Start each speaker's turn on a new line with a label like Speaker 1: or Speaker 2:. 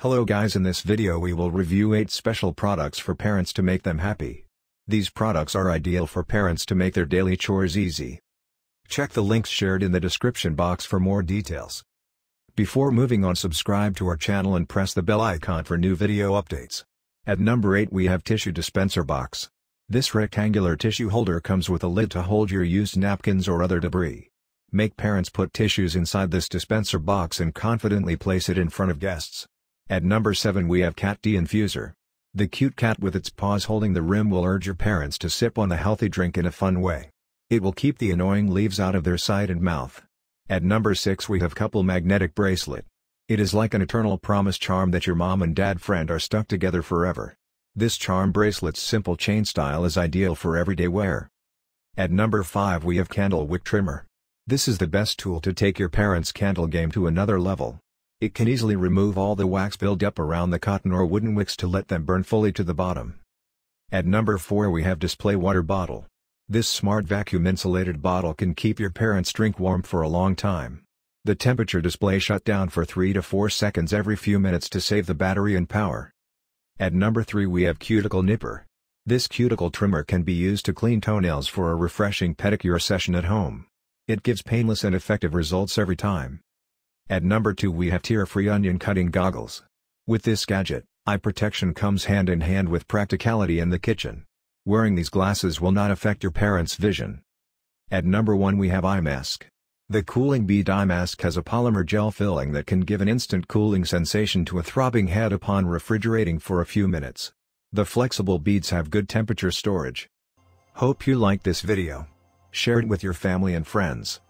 Speaker 1: Hello guys in this video we will review 8 special products for parents to make them happy. These products are ideal for parents to make their daily chores easy. Check the links shared in the description box for more details. Before moving on subscribe to our channel and press the bell icon for new video updates. At number 8 we have tissue dispenser box. This rectangular tissue holder comes with a lid to hold your used napkins or other debris. Make parents put tissues inside this dispenser box and confidently place it in front of guests. At number 7 we have Cat D Infuser. The cute cat with its paws holding the rim will urge your parents to sip on the healthy drink in a fun way. It will keep the annoying leaves out of their sight and mouth. At number 6 we have Couple Magnetic Bracelet. It is like an eternal promise charm that your mom and dad friend are stuck together forever. This charm bracelet's simple chain style is ideal for everyday wear. At number 5 we have Candle Wick Trimmer. This is the best tool to take your parents' candle game to another level. It can easily remove all the wax build up around the cotton or wooden wicks to let them burn fully to the bottom. At number 4 we have display water bottle. This smart vacuum insulated bottle can keep your parents drink warm for a long time. The temperature display shut down for 3 to 4 seconds every few minutes to save the battery and power. At number 3 we have cuticle nipper. This cuticle trimmer can be used to clean toenails for a refreshing pedicure session at home. It gives painless and effective results every time. At number 2 we have tear-free onion cutting goggles. With this gadget, eye protection comes hand in hand with practicality in the kitchen. Wearing these glasses will not affect your parents' vision. At number 1 we have eye mask. The Cooling Bead Eye Mask has a polymer gel filling that can give an instant cooling sensation to a throbbing head upon refrigerating for a few minutes. The flexible beads have good temperature storage. Hope you liked this video. Share it with your family and friends.